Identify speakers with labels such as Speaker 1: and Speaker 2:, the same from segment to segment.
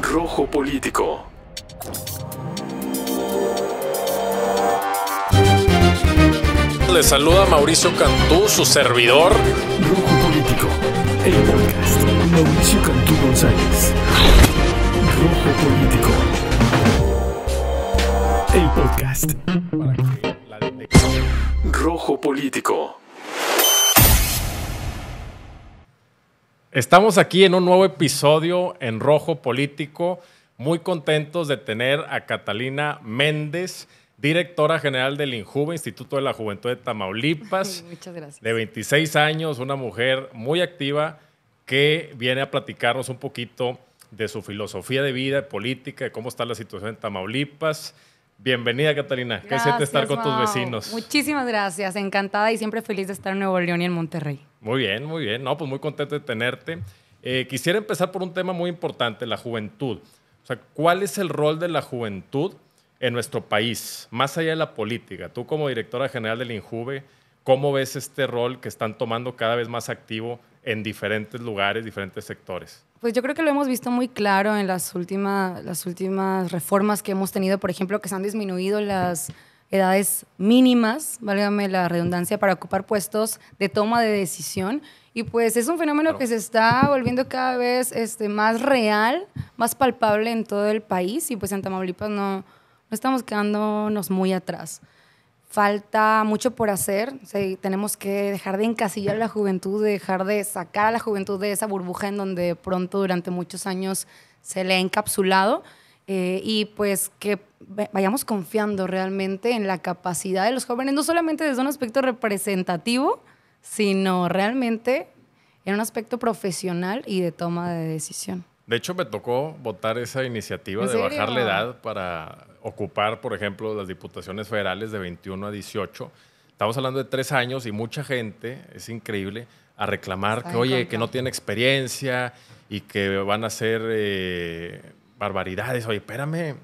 Speaker 1: Rojo Político. Le saluda Mauricio Cantú, su servidor. Rojo Político, el podcast. Mauricio Cantú González. Rojo Político, el podcast. Rojo Político. Estamos aquí en un nuevo episodio en Rojo Político, muy contentos de tener a Catalina Méndez, directora general del INJUVE, Instituto de la Juventud de Tamaulipas.
Speaker 2: Muchas gracias. De
Speaker 1: 26 años, una mujer muy activa que viene a platicarnos un poquito de su filosofía de vida, política, de cómo está la situación en Tamaulipas, Bienvenida, Catalina. Qué siente estar con tus vecinos.
Speaker 2: Muchísimas gracias, encantada y siempre feliz de estar en Nuevo León y en Monterrey.
Speaker 1: Muy bien, muy bien. No, pues muy contento de tenerte. Eh, quisiera empezar por un tema muy importante, la juventud. O sea, ¿cuál es el rol de la juventud en nuestro país, más allá de la política? Tú como directora general del INJUVE, ¿cómo ves este rol que están tomando cada vez más activo en diferentes lugares, diferentes sectores?
Speaker 2: Pues yo creo que lo hemos visto muy claro en las últimas, las últimas reformas que hemos tenido, por ejemplo, que se han disminuido las edades mínimas, válgame la redundancia, para ocupar puestos de toma de decisión. Y pues es un fenómeno que se está volviendo cada vez este, más real, más palpable en todo el país y pues en Tamaulipas no, no estamos quedándonos muy atrás falta mucho por hacer. tenemos que dejar de encasillar a la juventud, dejar de sacar a la juventud de esa burbuja en donde pronto durante muchos años se le ha encapsulado. Eh, y pues que vayamos confiando realmente en la capacidad de los jóvenes, no solamente desde un aspecto representativo, sino realmente en un aspecto profesional y de toma de decisión.
Speaker 1: De hecho, me tocó votar esa iniciativa de bajar la edad para ocupar, por ejemplo, las diputaciones federales de 21 a 18. Estamos hablando de tres años y mucha gente, es increíble, a reclamar que, oye, que no tiene experiencia y que van a hacer eh, barbaridades. Oye, espérame.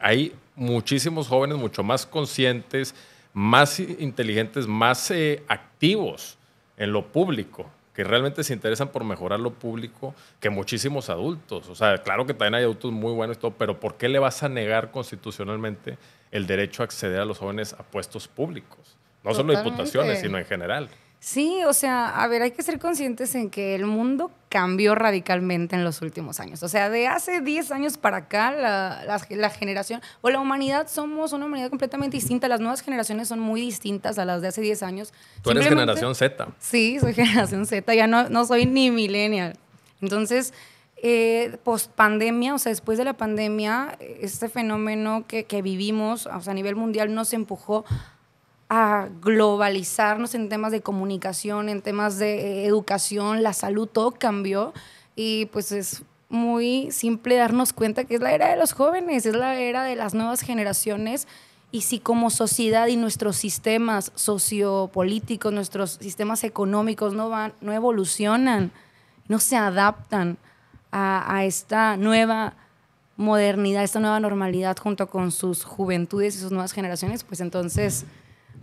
Speaker 1: hay muchísimos jóvenes mucho más conscientes, más inteligentes, más eh, activos en lo público que realmente se interesan por mejorar lo público que muchísimos adultos. O sea, claro que también hay adultos muy buenos y todo, pero ¿por qué le vas a negar constitucionalmente el derecho a acceder a los jóvenes a puestos públicos? No solo diputaciones, sino en general.
Speaker 2: Sí, o sea, a ver, hay que ser conscientes en que el mundo cambió radicalmente en los últimos años. O sea, de hace 10 años para acá, la, generación o la humanidad somos una humanidad completamente distinta. Las nuevas generaciones son muy distintas a las de hace 10 años.
Speaker 1: Tú eres generación Z.
Speaker 2: Sí, soy generación Z. Ya no, soy ni millennial. Entonces, eh, post pandemia, o sea, después de la pandemia, este fenómeno que, vivimos a nivel mundial nos empujó a globalizarnos en temas de comunicación, en temas de eh, educación, la salud, todo cambió y pues es muy simple darnos cuenta que es la era de los jóvenes, es la era de las nuevas generaciones y si como sociedad y nuestros sistemas sociopolíticos, nuestros sistemas económicos no van, no evolucionan, no se adaptan a esta nueva modernidad, esta nueva normalidad junto con sus juventudes y sus nuevas generaciones, pues entonces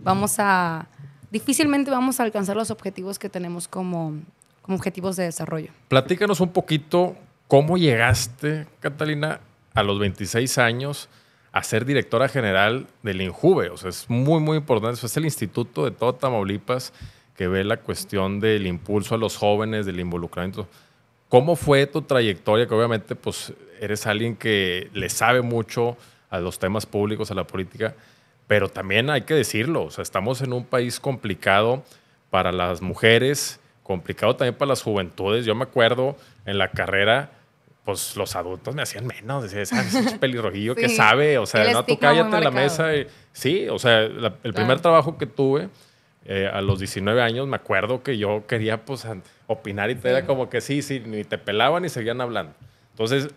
Speaker 2: vamos a, difícilmente vamos a alcanzar los objetivos que tenemos como, como objetivos de desarrollo.
Speaker 1: Platícanos un poquito cómo llegaste, Catalina, a los 26 años a ser directora general del INJUBE O sea, es muy, muy importante. es el instituto de todo Tamaulipas que ve la cuestión del impulso a los jóvenes, del involucramiento. ¿Cómo fue tu trayectoria? Que obviamente pues, eres alguien que le sabe mucho a los temas públicos, a la política pero también hay que decirlo, o sea, estamos en un país complicado para las mujeres, complicado también para las juventudes. Yo me acuerdo en la carrera, pues los adultos me hacían menos, decían, Es pelirrojillo, que sabe? O sea, no, tú cállate en la mesa. sí, o sea, el primer trabajo que tuve eh, a los 19 años, me acuerdo que yo quería, pues, opinar y te era como que sí, sí, ni te pelaban ni seguían hablando. Entonces,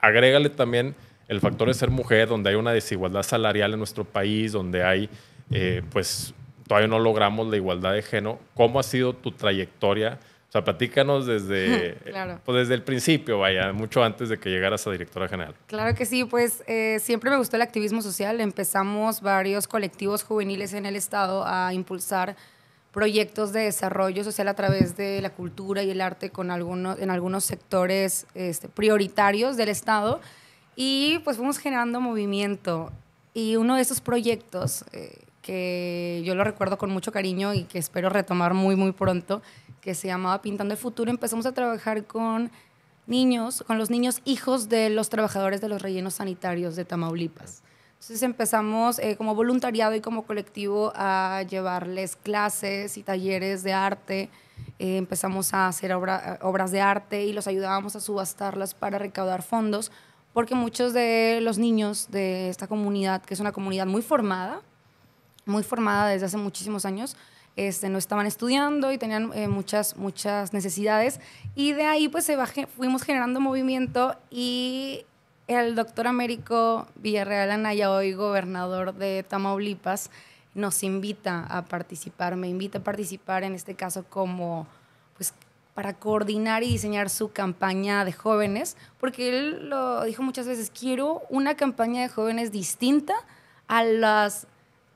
Speaker 1: agrégale también el factor de ser mujer, donde hay una desigualdad salarial en nuestro país, donde hay, eh, pues, todavía no logramos la igualdad de género. ¿Cómo ha sido tu trayectoria? O sea, platícanos desde, pues desde el principio, vaya, mucho antes de que llegaras a directora general.
Speaker 2: Claro que sí, pues eh, siempre me gustó el activismo social. Empezamos varios colectivos juveniles en el Estado a impulsar proyectos de desarrollo social a través de la cultura y el arte con algunos, en algunos sectores este, prioritarios del Estado. Y pues fuimos generando movimiento. Y uno de esos proyectos eh, que yo lo recuerdo con mucho cariño y que espero retomar muy, muy pronto, que se llamaba Pintando el Futuro, empezamos a trabajar con niños, con los niños hijos de los trabajadores de los rellenos sanitarios de Tamaulipas. Entonces empezamos eh, como voluntariado y como colectivo a llevarles clases y talleres de arte. Eh, empezamos a hacer obras de arte y los ayudábamos a subastarlas para recaudar fondos porque muchos de los niños de esta comunidad, que es una comunidad muy formada, muy formada desde hace muchísimos años, este, no estaban estudiando y tenían eh, muchas, muchas necesidades. Y de ahí pues se fuimos generando movimiento y el doctor Américo Villarreal Anaya, hoy gobernador de Tamaulipas, nos invita a participar, me invita a participar en este caso como para coordinar y diseñar su campaña de jóvenes, porque él lo dijo muchas veces, quiero una campaña de jóvenes distinta a las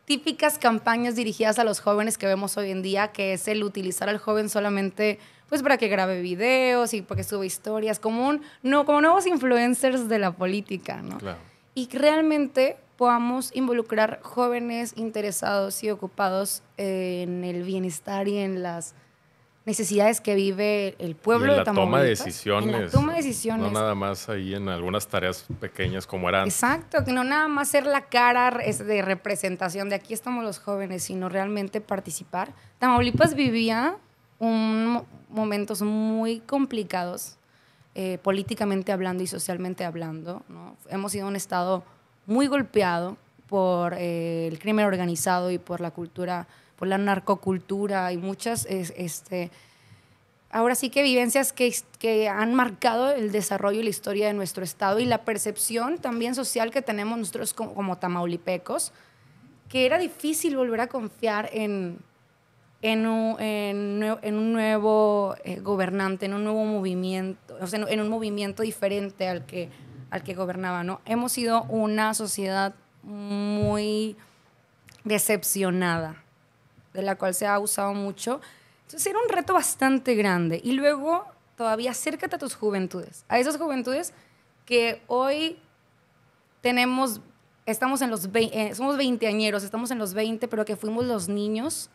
Speaker 2: típicas campañas dirigidas a los jóvenes que vemos hoy en día, que es el utilizar al joven solamente pues para que grabe videos y para que sube historias, como, no, como nuevos influencers de la política, ¿no? Claro. Y que realmente podamos involucrar jóvenes interesados y ocupados en el bienestar y en las necesidades que vive el pueblo y la Toma decisiones. toma decisiones. No
Speaker 1: nada más ahí en algunas tareas pequeñas como eran.
Speaker 2: Exacto, que no nada más ser la cara de representación de aquí estamos los jóvenes, sino realmente participar. Tamaulipas vivía un, momentos muy complicados, eh, políticamente hablando y socialmente hablando. ¿no? Hemos sido un estado muy golpeado por eh, el crimen organizado y por la cultura por la narcocultura y muchas, este, ahora sí que vivencias que, que han marcado el desarrollo y la historia de nuestro estado y la percepción también social que tenemos nosotros como, tamaulipecos, que era difícil volver a confiar en, en un, nuevo eh, gobernante, en un nuevo movimiento, o sea, en un movimiento diferente al que, al que gobernaba, Hemos sido una sociedad muy decepcionada de la cual se ha usado mucho. Entonces era un reto bastante grande. Y luego, todavía acércate a tus juventudes, a esas juventudes que hoy tenemos, estamos en los, eh, somos veinteañeros, estamos en los 20, pero que fuimos los niños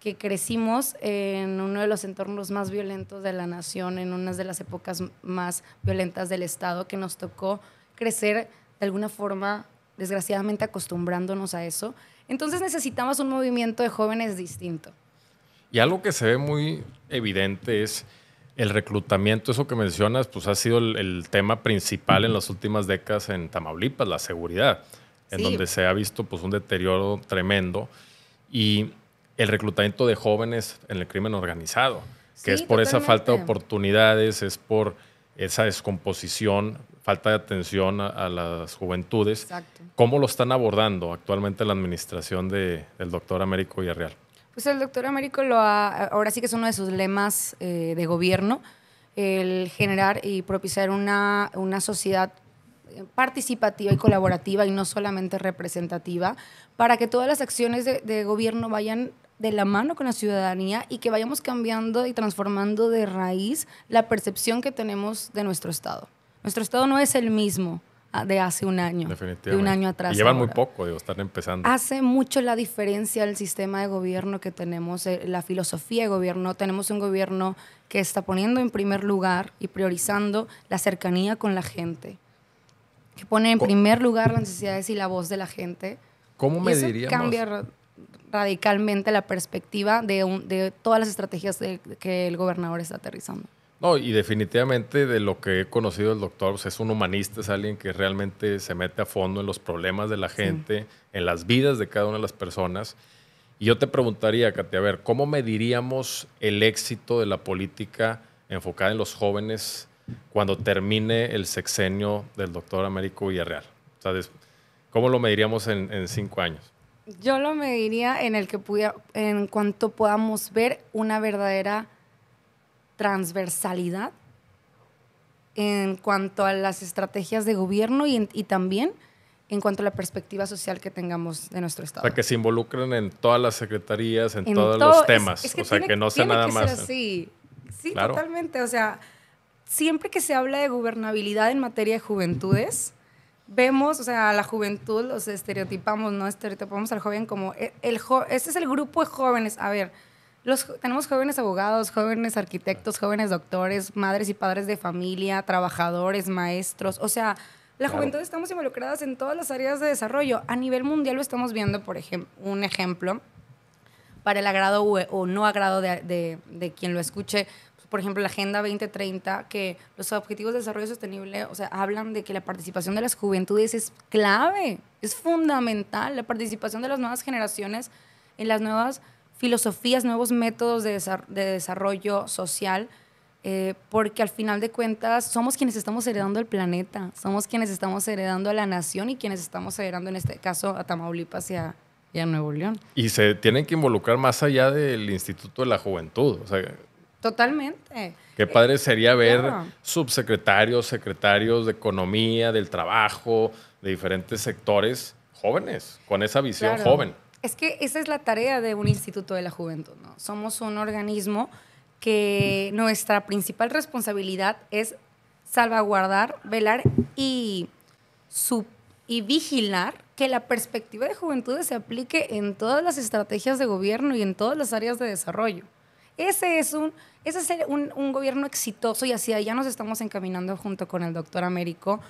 Speaker 2: que crecimos en uno de los entornos más violentos de la nación, en una de las épocas más violentas del Estado, que nos tocó crecer de alguna forma, desgraciadamente acostumbrándonos a eso. Entonces necesitamos un movimiento de jóvenes distinto.
Speaker 1: Y algo que se ve muy evidente es el reclutamiento, eso que mencionas, pues ha sido el, tema principal en las últimas décadas en Tamaulipas, la seguridad, en donde se ha visto pues un deterioro tremendo y el reclutamiento de jóvenes en el crimen organizado, que es por esa falta de oportunidades, es por esa descomposición, falta de atención a, las juventudes. ¿Cómo lo están abordando actualmente la administración de, del doctor Américo Villarreal?
Speaker 2: Pues el doctor Américo lo ha, ahora sí que es uno de sus lemas eh, de gobierno, el generar y propiciar una, sociedad participativa y colaborativa y no solamente representativa, para que todas las acciones de gobierno vayan de la mano con la ciudadanía y que vayamos cambiando y transformando de raíz la percepción que tenemos de nuestro Estado. Nuestro Estado no es el mismo ah, de hace un año,
Speaker 1: de un año atrás. Y llevan muy poco, digo, están empezando. Hace
Speaker 2: mucho la diferencia el sistema de gobierno que tenemos, eh, la filosofía de gobierno. Tenemos un gobierno que está poniendo en primer lugar y priorizando la cercanía con la gente, que pone en primer lugar las necesidades y la voz de la gente.
Speaker 1: ¿Cómo mediríamos? Cambia
Speaker 2: radicalmente la perspectiva de, todas las estrategias que el gobernador está aterrizando.
Speaker 1: No, y definitivamente de lo que he conocido el doctor, pues, es un humanista, es alguien que realmente se mete a fondo en los problemas de la gente, en las vidas de cada una de las personas. Y yo te preguntaría, Katia, a ver, ¿cómo mediríamos el éxito de la política enfocada en los jóvenes cuando termine el sexenio del doctor Américo Villarreal? ¿cómo lo mediríamos en cinco años?
Speaker 2: Yo lo mediría en el que en cuanto podamos ver una verdadera transversalidad en cuanto a las estrategias de gobierno y, también en cuanto a la perspectiva social que tengamos de nuestro Estado. O
Speaker 1: que se involucren en todas las secretarías, en, todos los temas. o sea, que no sea nada más.
Speaker 2: Sí, totalmente. O sea, siempre que se habla de gobernabilidad en materia de juventudes, vemos, o sea, a la juventud los estereotipamos, ¿no? Estereotipamos al joven como e, el, este es el grupo de jóvenes. A ver, los, tenemos jóvenes abogados, jóvenes arquitectos, jóvenes doctores, madres y padres de familia, trabajadores, maestros. O sea, la juventud estamos involucradas en todas las áreas de desarrollo. A nivel mundial lo estamos viendo, por ejemplo, un ejemplo para el agrado o no agrado de, de, de quien lo escuche por ejemplo, la Agenda 2030, que los Objetivos de Desarrollo Sostenible, o sea, hablan de que la participación de las juventudes es clave, es fundamental, la participación de las nuevas generaciones en las nuevas filosofías, nuevos métodos de, desarrollo social, eh, porque al final de cuentas somos quienes estamos heredando el planeta, somos quienes estamos heredando a la nación y quienes estamos heredando en este caso a Tamaulipas y y a Nuevo León.
Speaker 1: Y se tienen que involucrar más allá del Instituto de la Juventud, o sea,
Speaker 2: Totalmente. Qué padre
Speaker 1: eh, sería ver subsecretarios, secretarios de economía, del trabajo, de diferentes sectores jóvenes, con esa visión joven.
Speaker 2: Es que esa es la tarea de un instituto de la juventud, ¿no? Somos un organismo que nuestra principal responsabilidad es salvaguardar, velar y, y vigilar que la perspectiva de juventud se aplique en todas las estrategias de gobierno y en todas las áreas de desarrollo. Ese es un, es un, un gobierno exitoso y hacia allá nos estamos encaminando junto con el doctor Américo,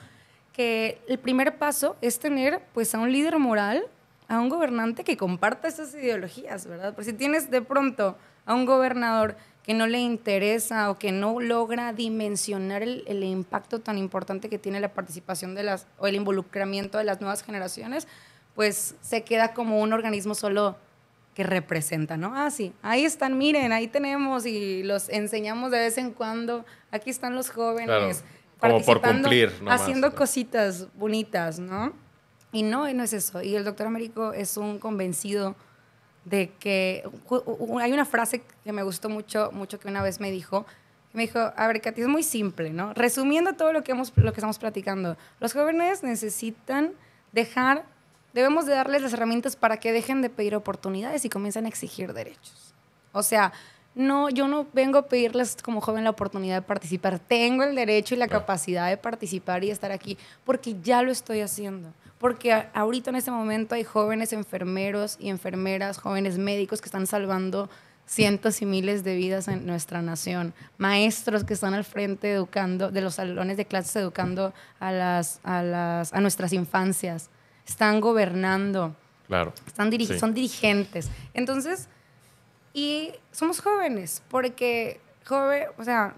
Speaker 2: que el primer paso es tener pues a un líder moral, a un gobernante que comparta esas ideologías, ¿verdad? Porque si tienes de pronto a un gobernador que no le interesa o que no logra dimensionar el, impacto tan importante que tiene la participación de las o el involucramiento de las nuevas generaciones, pues se queda como un organismo solo que representan, ¿no? Ah, sí, ahí están, miren, ahí tenemos y los enseñamos de vez en cuando, aquí están los jóvenes. participando, Como por cumplir, haciendo cositas bonitas, ¿no? Y no, no es eso. Y el doctor Américo es un convencido de que hay una frase que me gustó mucho, mucho que una vez me dijo, me dijo, a ver, Katy, es muy simple, ¿no? Resumiendo todo lo que, hemos, lo que estamos platicando, los jóvenes necesitan dejar debemos de darles las herramientas para que dejen de pedir oportunidades y comiencen a exigir derechos. O sea, no, yo no vengo a pedirles como joven la oportunidad de participar. Tengo el derecho y la capacidad de participar y estar aquí porque ya lo estoy haciendo. Porque ahorita en este momento hay jóvenes enfermeros y enfermeras, jóvenes médicos que están salvando cientos y miles de vidas en nuestra nación, maestros que están al frente educando de los salones de clases educando a las a las a nuestras infancias, están gobernando.
Speaker 1: Claro. Están diri Son
Speaker 2: dirigentes. Entonces, y somos jóvenes, porque joven, o sea,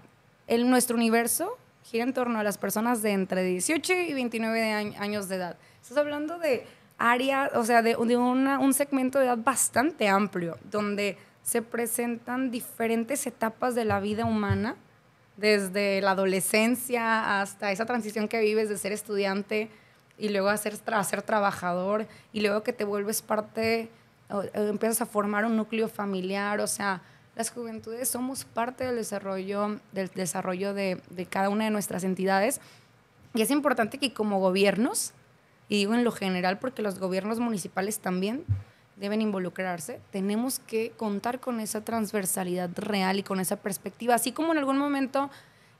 Speaker 2: el, nuestro universo gira en torno a las personas de entre 18 y 29 años de edad. Estás hablando de área, o sea, de, un segmento de edad bastante amplio, donde se presentan diferentes etapas de la vida humana, desde la adolescencia hasta esa transición que vives de ser estudiante y luego a ser, trabajador y luego que te vuelves parte, empiezas a formar un núcleo familiar, o sea, las juventudes somos parte del desarrollo, del desarrollo de, de cada una de nuestras entidades y es importante que como gobiernos, y digo en lo general porque los gobiernos municipales también deben involucrarse, tenemos que contar con esa transversalidad real y con esa perspectiva, así como en algún momento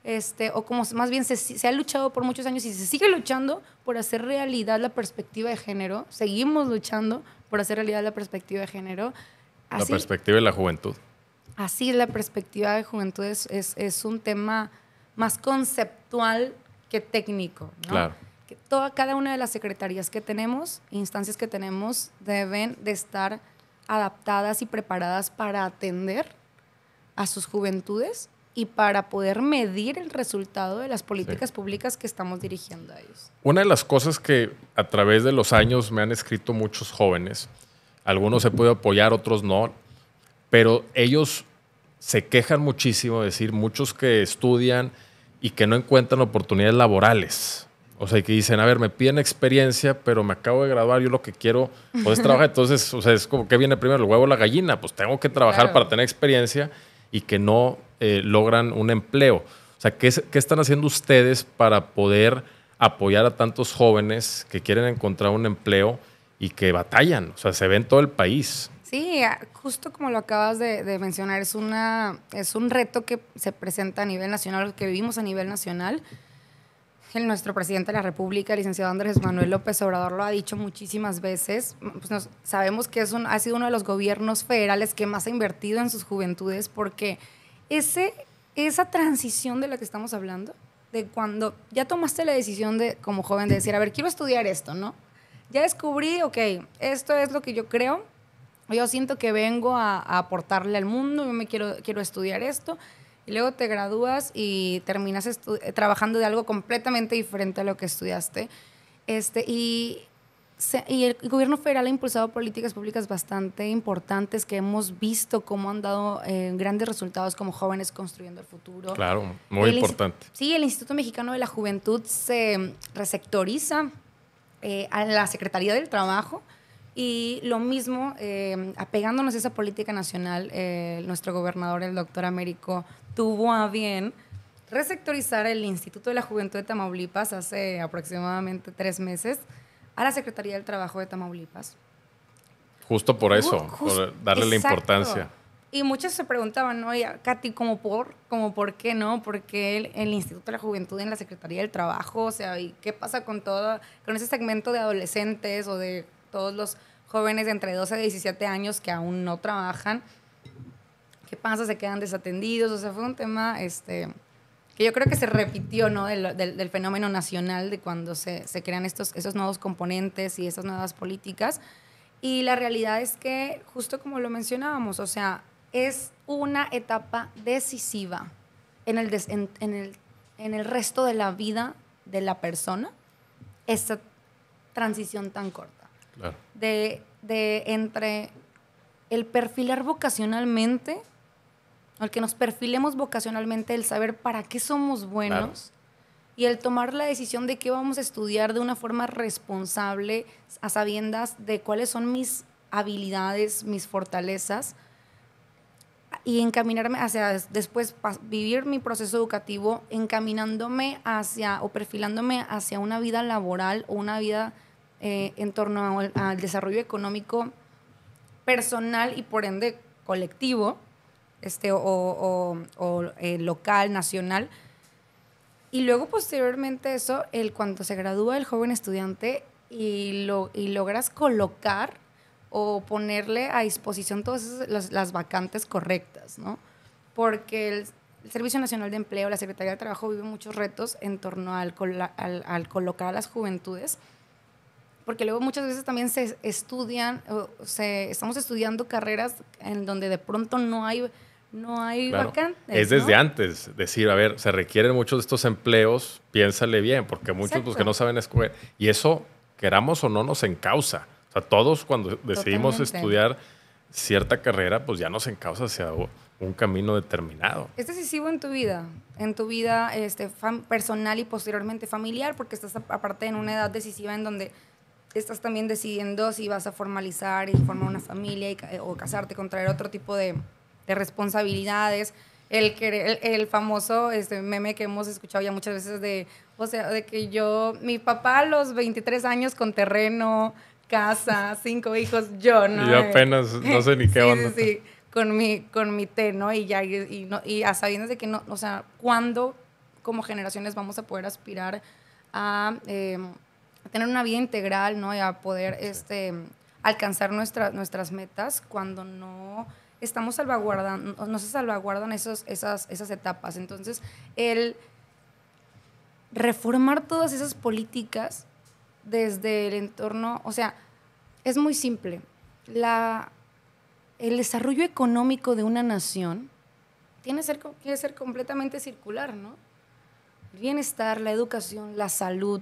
Speaker 2: este, o como más bien se, ha luchado por muchos años y se sigue luchando por hacer realidad la perspectiva de género, seguimos luchando por hacer realidad la perspectiva de género. la
Speaker 1: perspectiva de la juventud.
Speaker 2: Así, la perspectiva de juventud es, un tema más conceptual que técnico. cada una de las secretarías que tenemos, instancias que tenemos, deben de estar adaptadas y preparadas para atender a sus juventudes y para poder medir el resultado de las políticas públicas que estamos dirigiendo a ellos.
Speaker 1: Una de las cosas que a través de los años me han escrito muchos jóvenes, algunos se puede apoyar, otros no, pero ellos se quejan muchísimo, de decir, muchos que estudian y que no encuentran oportunidades laborales. O sea, que dicen, a ver, me piden experiencia, pero me acabo de graduar, yo lo que quiero pues, es trabajar. Entonces, o sea, es como que viene primero el huevo o la gallina, pues tengo que trabajar para tener experiencia y que no eh, logran un empleo. O sea, ¿qué, están haciendo ustedes para poder apoyar a tantos jóvenes que quieren encontrar un empleo y que batallan? O sea, se ve en todo el país.
Speaker 2: Sí, ah, justo como lo acabas de, mencionar, es, una, es un reto que se presenta a nivel nacional, que vivimos a nivel nacional nuestro presidente de la República, el licenciado Andrés Manuel López Obrador, lo ha dicho muchísimas veces. Pues sabemos que es ha sido uno de los gobiernos federales que más ha invertido en sus juventudes porque ese, esa transición de la que estamos hablando, de cuando ya tomaste la decisión de, como joven de decir, a ver, quiero estudiar esto, ¿no? Ya descubrí, ok, esto es lo que yo creo, yo siento que vengo a, aportarle al mundo, yo me quiero, quiero estudiar esto luego te gradúas y terminas eh, trabajando de algo completamente diferente a lo que estudiaste. Este, y, el gobierno federal ha impulsado políticas públicas bastante importantes que hemos visto cómo han dado eh, grandes resultados como jóvenes construyendo el futuro. Claro, muy importante. Sí, el Instituto Mexicano de la Juventud se resectoriza eh, a la Secretaría del Trabajo y lo mismo, eh, apegándonos a esa política nacional, eh, nuestro gobernador, el doctor Américo, tuvo a bien resectorizar el Instituto de la Juventud de Tamaulipas hace aproximadamente tres meses a la Secretaría del Trabajo de Tamaulipas.
Speaker 1: Justo por eso, por darle la importancia.
Speaker 2: Y muchos se preguntaban, ¿no? Katy, ¿cómo por? ¿Cómo por qué no? Porque el, Instituto de la Juventud en la Secretaría del Trabajo? O sea, ¿y qué pasa con todo, con ese segmento de adolescentes o de todos los jóvenes de entre 12 y 17 años que aún no trabajan. ¿Qué pasa? Se quedan desatendidos. O sea, fue un tema este, que yo creo que se repitió ¿no? del, fenómeno nacional de cuando se, crean estos, esos nuevos componentes y esas nuevas políticas. Y la realidad es que, justo como lo mencionábamos, o sea, es una etapa decisiva en el, el, en el resto de la vida de la persona, esta transición tan corta. De, entre el perfilar vocacionalmente, el que nos perfilemos vocacionalmente, el saber para qué somos buenos y el tomar la decisión de qué vamos a estudiar de una forma responsable, a sabiendas de cuáles son mis habilidades, mis fortalezas y encaminarme hacia después vivir mi proceso educativo encaminándome hacia o perfilándome hacia una vida laboral o una vida eh, en torno al, desarrollo económico personal y por ende colectivo, este, o, eh, local, nacional. Y luego posteriormente eso, el, cuando se gradúa el joven estudiante y, lo, y logras colocar o ponerle a disposición todas las, las, vacantes correctas, ¿no? Porque el, Servicio Nacional de Empleo, la Secretaría de Trabajo vive muchos retos en torno al, al colocar a las juventudes porque luego muchas veces también se estudian, se, estamos estudiando carreras en donde de pronto no hay, no hay vacantes. Es desde
Speaker 1: antes decir, a ver, se requieren muchos de estos empleos, piénsale bien, porque muchos pues, que no saben escoger, y eso, queramos o no, nos encausa. O sea, todos cuando decidimos estudiar cierta carrera, pues ya nos encausa hacia un camino determinado.
Speaker 2: Es decisivo en tu vida, en tu vida este, personal y posteriormente familiar, porque estás aparte en una edad decisiva en donde estás también decidiendo si vas a formalizar y formar una familia y, eh, o casarte, contraer otro tipo de, responsabilidades. El, el, el famoso este, meme que hemos escuchado ya muchas veces de, o sea, de que yo, mi papá a los 23 años con terreno, casa, cinco hijos, yo, ¿no? Eh, apenas no sé ni qué onda. Sí, sí, con mi, con mi té, ¿no? Y ya, y, no, y a sabiendas de que no, o sea, ¿cuándo como generaciones vamos a poder aspirar a... Em, a tener una vida integral, ¿no? Y a poder este, alcanzar nuestras metas cuando no estamos salvaguardando, no se salvaguardan esos, esas, esas etapas. Entonces, el reformar todas esas políticas desde el entorno, o sea, es muy simple. La, el desarrollo económico de una nación tiene ser, tiene que ser completamente circular, ¿no? El bienestar, la educación, la salud,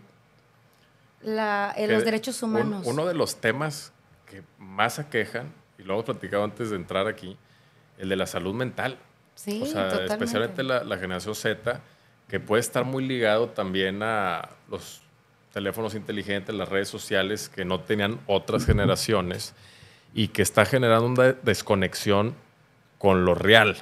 Speaker 2: los derechos humanos. uno de
Speaker 1: los temas que más aquejan, y lo hemos platicado antes de entrar aquí, el de la salud mental.
Speaker 2: Sí, especialmente
Speaker 1: la, la generación Z, que puede estar muy ligado también a los teléfonos inteligentes, las redes sociales que no tenían otras generaciones y que está generando una desconexión con lo real.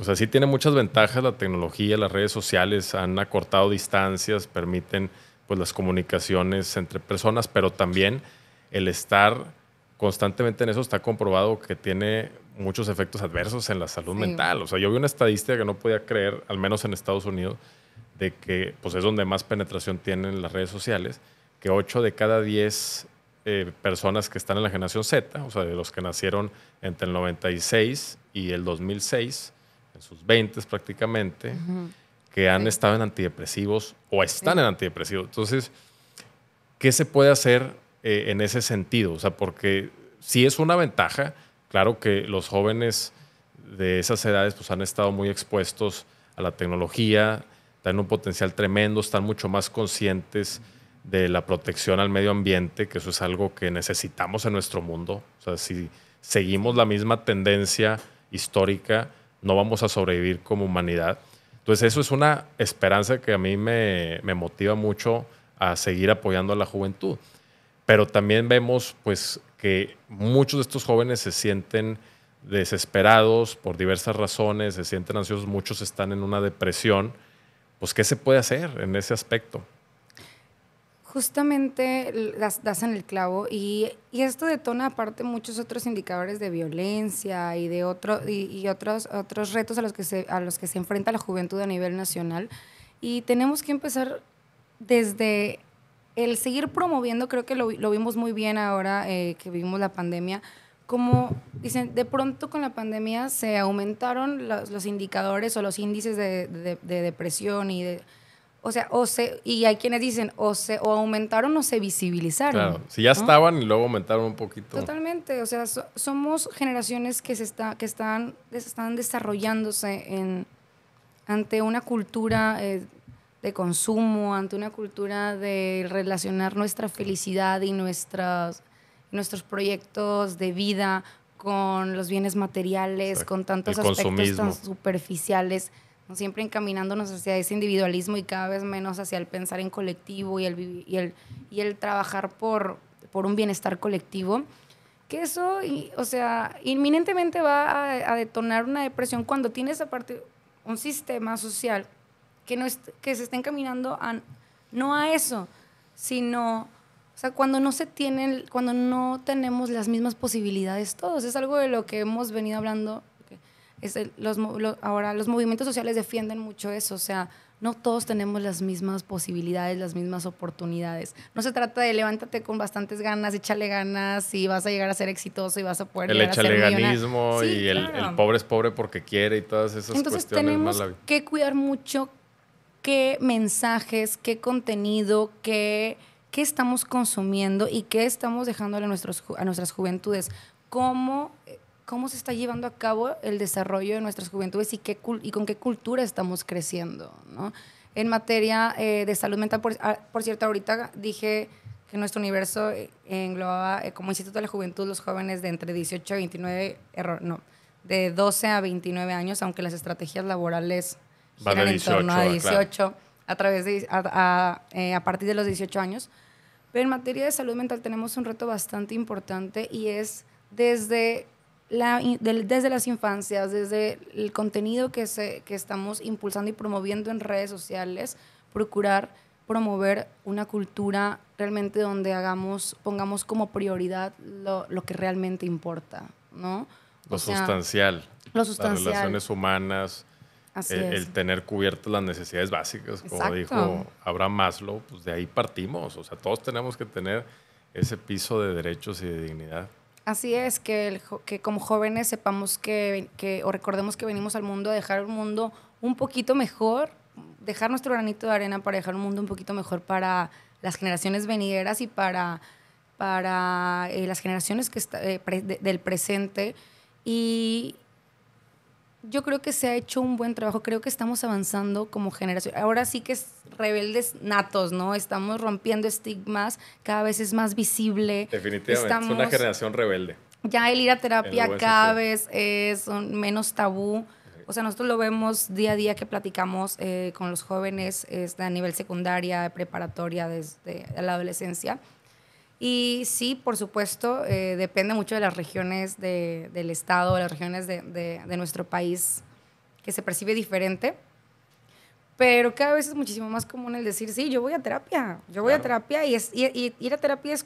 Speaker 1: O sea, sí tiene muchas ventajas la tecnología, las redes sociales han acortado distancias, permiten pues las comunicaciones entre personas, pero también el estar constantemente en eso está comprobado que tiene muchos efectos adversos en la salud mental. O sea, yo vi una estadística que no podía creer, al menos en Estados Unidos, de que pues es donde más penetración tienen las redes sociales, que 8 de cada 10 eh, personas que están en la generación Z, o sea, de los que nacieron entre el 96 y el 2006, en sus 20 prácticamente, que han estado en antidepresivos o están en antidepresivos. Entonces, ¿qué se puede hacer eh, en ese sentido? O sea, porque si es una ventaja, claro que los jóvenes de esas edades pues, han estado muy expuestos a la tecnología, tienen un potencial tremendo, están mucho más conscientes de la protección al medio ambiente, que eso es algo que necesitamos en nuestro mundo. O sea, si seguimos la misma tendencia histórica, no vamos a sobrevivir como humanidad. Entonces eso es una esperanza que a mí me, me motiva mucho a seguir apoyando a la juventud. Pero también vemos pues que muchos de estos jóvenes se sienten desesperados por diversas razones, se sienten ansiosos, muchos están en una depresión. Pues, ¿qué se puede hacer en ese aspecto?
Speaker 2: Justamente das, das en el clavo y, esto detona aparte muchos otros indicadores de violencia y de otro, y, otros, otros retos a los, que se, a los que se enfrenta la juventud a nivel nacional. Y tenemos que empezar desde el seguir promoviendo, creo que lo, vimos muy bien ahora eh, que vimos la pandemia, como dicen, de pronto con la pandemia se aumentaron los, indicadores o los índices de depresión y de o sea, o se, y hay quienes dicen, o se o aumentaron o se visibilizaron. Claro, si ya estaban
Speaker 1: y luego aumentaron un poquito.
Speaker 2: Totalmente, o sea, somos generaciones que, se que están, están desarrollándose ante una cultura eh, de consumo, ante una cultura de relacionar nuestra felicidad y nuestras, nuestros proyectos de vida con los bienes materiales, con tantos aspectos superficiales siempre encaminándonos hacia ese individualismo y cada vez menos hacia el pensar en colectivo y el, y el, y el trabajar por, por un bienestar colectivo. Que eso, y, o sea, inminentemente va a, detonar una depresión cuando tienes aparte un sistema social que, no que se está encaminando a, no a eso, sino o sea, cuando no se tienen, cuando no tenemos las mismas posibilidades todos. Es algo de lo que hemos venido hablando los, ahora los movimientos sociales defienden mucho eso, o sea, no todos tenemos las mismas posibilidades, las mismas oportunidades. No se trata de levántate con bastantes ganas, échale ganas y vas a llegar a ser exitoso y vas a poder... El échale ganismo y el,
Speaker 1: pobre es pobre porque quiere y todas esas Entonces, cuestiones. Entonces tenemos
Speaker 2: que cuidar mucho qué mensajes, qué contenido, qué, qué estamos consumiendo y qué estamos dejando a, nuestros, a nuestras juventudes. ¿Cómo cómo se está llevando a cabo el desarrollo de nuestras juventudes y, qué, y con qué cultura estamos creciendo, ¿no? En materia eh, de salud mental, ah, por, cierto, ahorita dije que nuestro universo eh, englobaba eh, como Instituto de la Juventud los jóvenes de entre 18 a 29, error, no, de 12 a 29 años, aunque las estrategias laborales giran en torno a 18 ah, a través de a partir de los 18 años. Pero en materia de salud mental tenemos un reto bastante importante y es desde desde las infancias, desde el contenido que, se, que estamos impulsando y promoviendo en redes sociales, procurar promover una cultura realmente donde hagamos, pongamos como prioridad lo, lo que realmente importa, ¿no? Lo sustancial. Lo sustancial. Las relaciones
Speaker 1: humanas, eh, el, tener cubiertas las necesidades básicas, como dijo Abraham Maslow, pues de ahí partimos. O sea, todos tenemos que tener ese piso de derechos y de dignidad.
Speaker 2: Así es, que, que como jóvenes sepamos que, que, o recordemos que venimos al mundo a dejar un mundo un poquito mejor, dejar nuestro granito de arena para dejar un mundo un poquito mejor para las generaciones venideras y para, para eh, las generaciones que eh, del presente. Y, yo creo que se ha hecho un buen trabajo, creo que estamos avanzando como generación. Ahora sí que es rebeldes natos, ¿no? Estamos rompiendo estigmas, cada vez es más visible. Definitivamente, es una generación rebelde. Ya el ir a terapia cada vez es un menos tabú. O sea, nosotros lo vemos día a día que platicamos eh, con los jóvenes este, a nivel secundaria, preparatoria, desde la adolescencia y sí, por supuesto, eh, depende mucho de las regiones del estado, de las regiones de, nuestro país, que se percibe diferente. Pero cada vez es muchísimo más común el decir, sí, yo voy a terapia, yo voy a terapia y, ir a terapia es,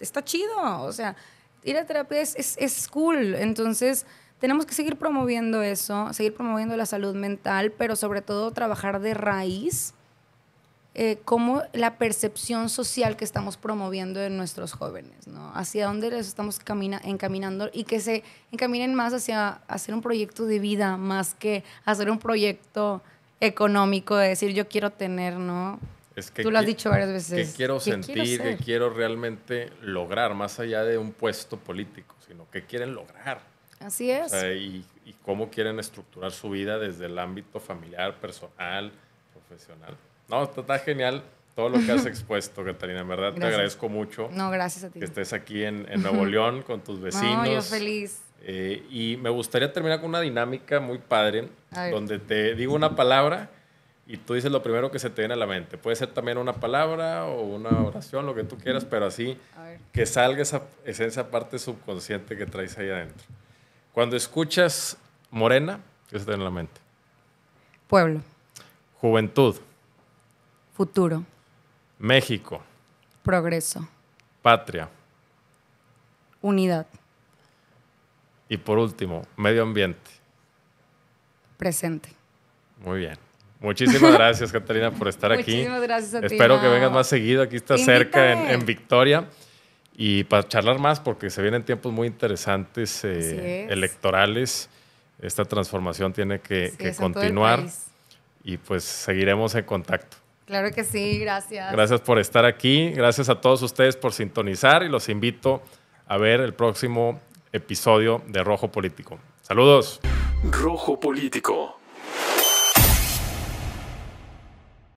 Speaker 2: está chido, o sea, ir a terapia es, es, es cool. Entonces, tenemos que seguir promoviendo eso, seguir promoviendo la salud mental, pero sobre todo trabajar de raíz eh, cómo la percepción social que estamos promoviendo en nuestros jóvenes, ¿no? Hacia dónde les estamos encaminando y que se encaminen más hacia hacer un proyecto de vida más que hacer un proyecto económico de decir yo quiero tener, ¿no? Es que Tú lo has dicho varias veces. Que quiero sentir, que
Speaker 1: quiero realmente lograr, más allá de un puesto político, sino que quieren lograr. Así es. y, y, cómo quieren estructurar su vida desde el ámbito familiar, personal, profesional. No, está, genial todo lo que has expuesto, Catalina. En verdad te agradezco mucho. No, gracias a ti. Que estés aquí en, Nuevo León con tus vecinos. No, yo
Speaker 2: feliz.
Speaker 1: Eh, y me gustaría terminar con una dinámica muy padre, donde te digo una palabra y tú dices lo primero que se te viene a la mente. Puede ser también una palabra o una oración, lo que tú quieras, pero así que salga esa esencia parte subconsciente que traes ahí adentro. Cuando escuchas Morena, ¿qué se te viene a la mente? Pueblo. Juventud. Futuro. México.
Speaker 2: Progreso. Patria. Unidad.
Speaker 1: Y por último, medio ambiente. Presente. Muy bien. Muchísimas gracias, Catalina, por estar aquí. Muchísimas gracias a ti. Espero que vengas más seguido. Aquí está cerca, en, Victoria. Y para charlar más, porque se vienen tiempos muy interesantes eh, electorales. Esta transformación tiene que continuar. Y pues seguiremos en contacto.
Speaker 2: Claro que sí, gracias.
Speaker 1: Gracias por estar aquí, gracias a todos ustedes por sintonizar y los invito a ver el próximo episodio de Rojo Político. Saludos. Rojo Político.